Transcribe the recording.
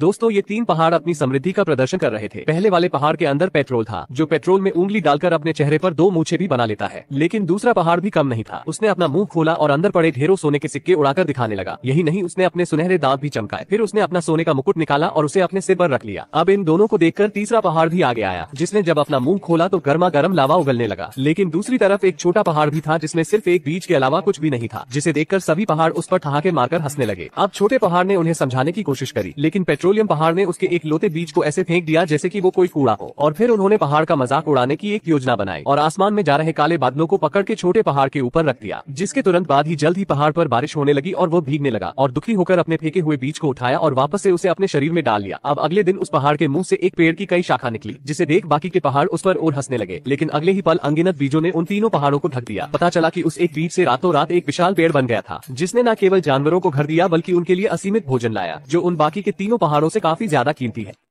दोस्तों ये तीन पहाड़ अपनी समृद्धि का प्रदर्शन कर रहे थे पहले वाले पहाड़ के अंदर पेट्रोल था जो पेट्रोल में उंगली डालकर अपने चेहरे पर दो मूछे भी बना लेता है लेकिन दूसरा पहाड़ भी कम नहीं था उसने अपना मुंह खोला और अंदर पड़े ढेरों सोने के सिक्के उड़ाकर दिखाने लगा यही नहीं उसने अपने सुनहरे दाँत भी चमकाए फिर उसने अपना सोने का मुकुट निकाला और उसे अपने सिर पर रख लिया अब इन दोनों को देखकर तीसरा पहाड़ भी आगे आया जिसने जब अपना मुंह खोला तो गर्मा गर्म लावा उगलने लगा लेकिन दूसरी तरफ एक छोटा पहाड़ भी था जिसमें सिर्फ एक बीच के अलावा कुछ भी नहीं था जिसे देखकर सभी पहाड़ उस पर ठहाके मारकर हंसने लगे अब छोटे पहाड़ ने उन्हें समझाने की कोशिश करी लेकिन पेट्रोलियम पहाड़ ने उसके एक लोते बीज को ऐसे फेंक दिया जैसे कि वो कोई कूड़ा हो और फिर उन्होंने पहाड़ का मजाक उड़ाने की एक योजना बनाई और आसमान में जा रहे काले बादलों को पकड़ के छोटे पहाड़ के ऊपर रख दिया जिसके तुरंत बाद ही जल्द ही पहाड़ पर बारिश होने लगी और वो भीगने लगा और दुखी होकर अपने फेंके हुए बीज को उठाया और वापस से उसे अपने शरीर में डाल लिया अब अगले दिन उस पहाड़ के मुंह से एक पेड़ की कई शाखा निकली जिसे देख बाकी के पहाड़ उस पर और हंसने लगे लेकिन अगले ही पल अंगिनत बीजों ने उन तीनों पहाड़ों को ढक दिया पता चला की उस एक बीज से रातों रात एक विशाल पेड़ बन गया था जिसने न केवल जानवरों को घर दिया बल्कि उनके लिए असीमित भोजन लाया जो उन बाकी के तीनों पहाड़ पहाड़ों से काफी ज्यादा कीमती है